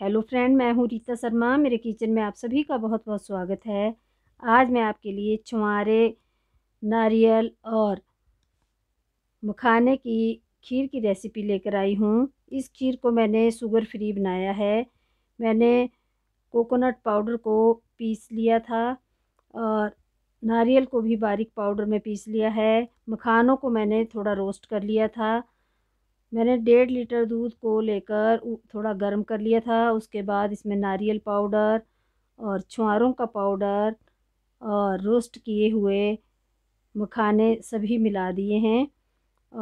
hello friend मैं हूं रीता शर्मा मेरे किचन में आप सभी का बहुत बहुत स्वागत है आज मैं आपके लिए छुआरे नारियल और मखाने की खीर की रेसिपी लेकर आई हूं इस खीर को मैंने शुगर फ्री बनाया है मैंने कोकोनट पाउडर को पीस लिया था और नारियल को भी बारीक पाउडर में पीस लिया है मखानों को मैंने थोड़ा रोस्ट कर लिया था मैंने डेढ़ लीटर दूध को लेकर थोड़ा गर्म कर लिया था उसके बाद इसमें नारियल पाउडर और छुआरों का पाउडर और रोस्ट किए हुए मखाने सभी मिला दिए हैं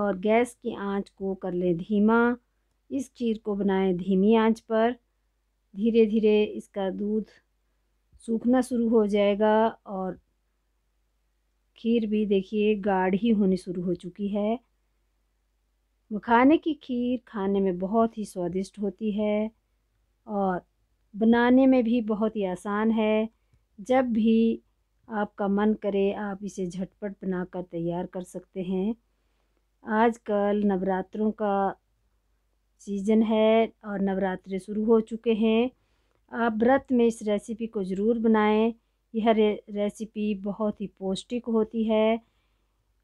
और गैस की आंच को कर लें धीमा इस खीर को बनाएं धीमी आंच पर धीरे धीरे इसका दूध सूखना शुरू हो जाएगा और खीर भी देखिए गाढ़ी होनी शुरू हो चुकी है मखाने की खीर खाने में बहुत ही स्वादिष्ट होती है और बनाने में भी बहुत ही आसान है जब भी आपका मन करे आप इसे झटपट बनाकर तैयार कर सकते हैं आजकल नवरात्रों का सीज़न है और नवरात्रे शुरू हो चुके हैं आप व्रत में इस रेसिपी को ज़रूर बनाएं यह रे, रेसिपी बहुत ही पौष्टिक होती है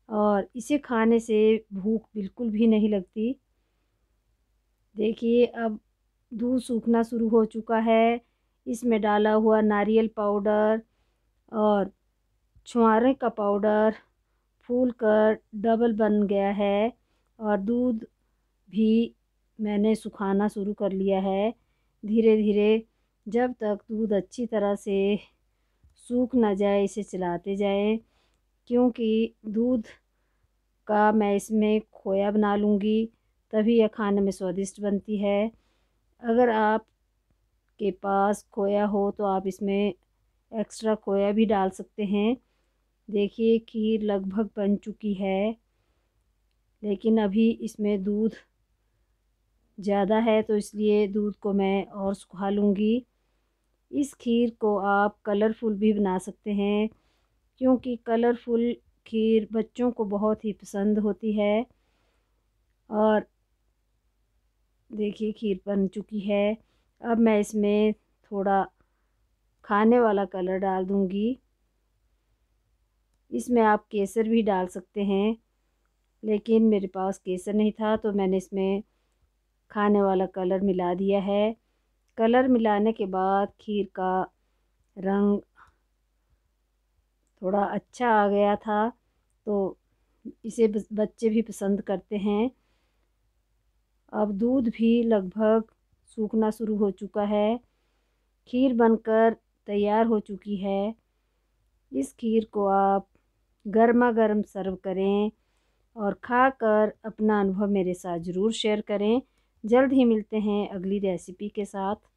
और इसे खाने से भूख बिल्कुल भी नहीं लगती देखिए अब दूध सूखना शुरू हो चुका है इसमें डाला हुआ नारियल पाउडर और छुआरे का पाउडर फूल कर डबल बन गया है और दूध भी मैंने सुखाना शुरू कर लिया है धीरे धीरे जब तक दूध अच्छी तरह से सूख ना जाए इसे चलाते जाएँ क्योंकि दूध का मैं इसमें खोया बना लूँगी तभी यह खाने में स्वादिष्ट बनती है अगर आप के पास खोया हो तो आप इसमें एक्स्ट्रा खोया भी डाल सकते हैं देखिए खीर लगभग बन चुकी है लेकिन अभी इसमें दूध ज़्यादा है तो इसलिए दूध को मैं और सुखा लूँगी इस खीर को आप कलरफुल भी बना सकते हैं क्योंकि कलरफुल खीर बच्चों को बहुत ही पसंद होती है और देखिए खीर बन चुकी है अब मैं इसमें थोड़ा खाने वाला कलर डाल दूँगी इसमें आप केसर भी डाल सकते हैं लेकिन मेरे पास केसर नहीं था तो मैंने इसमें खाने वाला कलर मिला दिया है कलर मिलाने के बाद खीर का रंग थोड़ा अच्छा आ गया था तो इसे बच्चे भी पसंद करते हैं अब दूध भी लगभग सूखना शुरू हो चुका है खीर बनकर तैयार हो चुकी है इस खीर को आप गर्मा गर्म सर्व करें और खाकर अपना अनुभव मेरे साथ ज़रूर शेयर करें जल्द ही मिलते हैं अगली रेसिपी के साथ